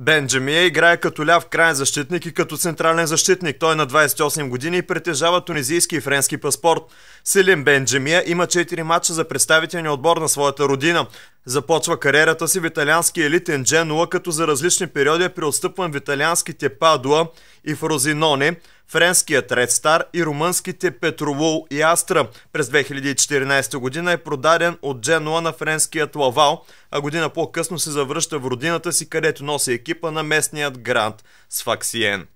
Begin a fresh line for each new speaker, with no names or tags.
Бенджамия играе като ляв крайен защитник и като централен защитник. Той е на 28 години и притежава тунизийски и френски паспорт. Селим Бенджамия има 4 матча за представителния отбор на своята родина. Започва кариерата си в италиански елитен Дженуа, като за различни периоди е преотстъпван в италианските Падуа и Фрозиноне – френският Red Star и румънските петровол и Астра. През 2014 година е продаден от Дженуа на френският Лавал, а година по-късно се завръща в родината си, където носи екипа на местният Гранд Сфаксиен.